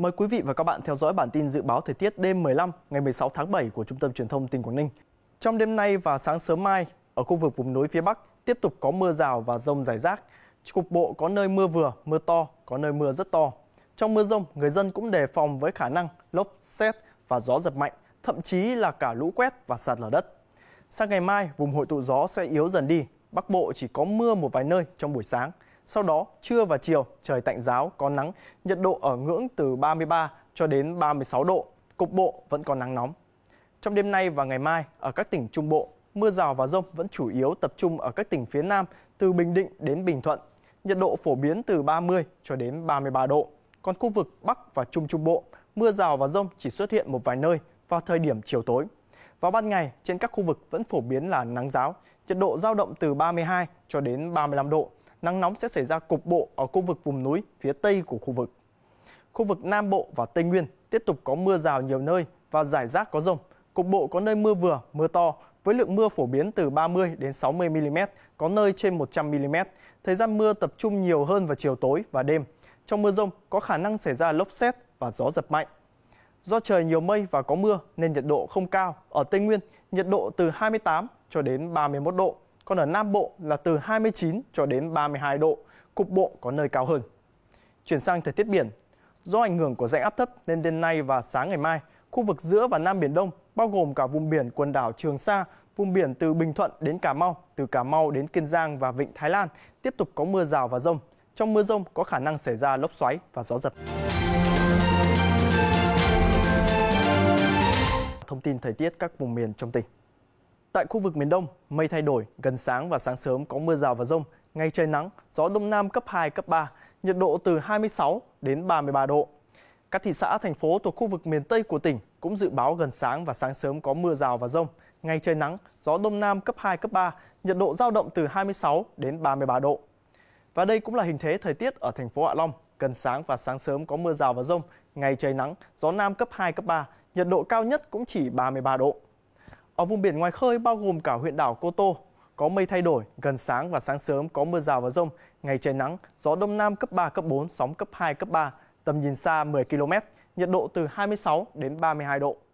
Mời quý vị và các bạn theo dõi bản tin dự báo thời tiết đêm 15 ngày 16 tháng 7 của Trung tâm Truyền thông tỉnh Quảng Ninh. Trong đêm nay và sáng sớm mai, ở khu vực vùng núi phía Bắc tiếp tục có mưa rào và rông rải rác. Cục bộ có nơi mưa vừa, mưa to, có nơi mưa rất to. Trong mưa rông, người dân cũng đề phòng với khả năng lốc, xét và gió giật mạnh, thậm chí là cả lũ quét và sạt lở đất. Sang ngày mai, vùng hội tụ gió sẽ yếu dần đi, Bắc Bộ chỉ có mưa một vài nơi trong buổi sáng. Sau đó, trưa và chiều, trời tạnh giáo, có nắng, nhiệt độ ở ngưỡng từ 33 cho đến 36 độ, cục bộ vẫn còn nắng nóng. Trong đêm nay và ngày mai, ở các tỉnh Trung Bộ, mưa rào và rông vẫn chủ yếu tập trung ở các tỉnh phía Nam từ Bình Định đến Bình Thuận. Nhiệt độ phổ biến từ 30 cho đến 33 độ. Còn khu vực Bắc và Trung Trung Bộ, mưa rào và rông chỉ xuất hiện một vài nơi vào thời điểm chiều tối. Vào ban ngày, trên các khu vực vẫn phổ biến là nắng giáo, nhiệt độ giao động từ 32 cho đến 35 độ nắng nóng sẽ xảy ra cục bộ ở khu vực vùng núi phía tây của khu vực. Khu vực Nam Bộ và Tây Nguyên tiếp tục có mưa rào nhiều nơi và rải rác có rông. Cục bộ có nơi mưa vừa, mưa to với lượng mưa phổ biến từ 30 đến 60 mm, có nơi trên 100 mm. Thời gian mưa tập trung nhiều hơn vào chiều tối và đêm. Trong mưa rông có khả năng xảy ra lốc xét và gió giật mạnh. Do trời nhiều mây và có mưa nên nhiệt độ không cao. Ở Tây Nguyên, nhiệt độ từ 28 cho đến 31 độ còn ở Nam Bộ là từ 29 cho đến 32 độ, cục bộ có nơi cao hơn. Chuyển sang thời tiết biển, do ảnh hưởng của rãnh áp thấp nên đêm nay và sáng ngày mai, khu vực giữa và Nam Biển Đông bao gồm cả vùng biển quần đảo Trường Sa, vùng biển từ Bình Thuận đến Cà Mau, từ Cà Mau đến Kiên Giang và Vịnh Thái Lan tiếp tục có mưa rào và rông. Trong mưa rông có khả năng xảy ra lốc xoáy và gió giật. Thông tin thời tiết các vùng miền trong tỉnh. Tại khu vực miền Đông, mây thay đổi, gần sáng và sáng sớm có mưa rào và rông, ngày trời nắng, gió Đông Nam cấp 2, cấp 3, nhiệt độ từ 26 đến 33 độ. Các thị xã, thành phố thuộc khu vực miền Tây của tỉnh cũng dự báo gần sáng và sáng sớm có mưa rào và rông, ngày trời nắng, gió Đông Nam cấp 2, cấp 3, nhiệt độ giao động từ 26 đến 33 độ. Và đây cũng là hình thế thời tiết ở thành phố Hạ Long. Gần sáng và sáng sớm có mưa rào và rông, ngày trời nắng, gió Nam cấp 2, cấp 3, nhiệt độ cao nhất cũng chỉ 33 độ. Ở vùng biển ngoài khơi bao gồm cả huyện đảo Cô Tô, có mây thay đổi, gần sáng và sáng sớm có mưa rào và rông, ngày trời nắng, gió đông nam cấp 3, cấp 4, sóng cấp 2, cấp 3, tầm nhìn xa 10 km, nhiệt độ từ 26 đến 32 độ.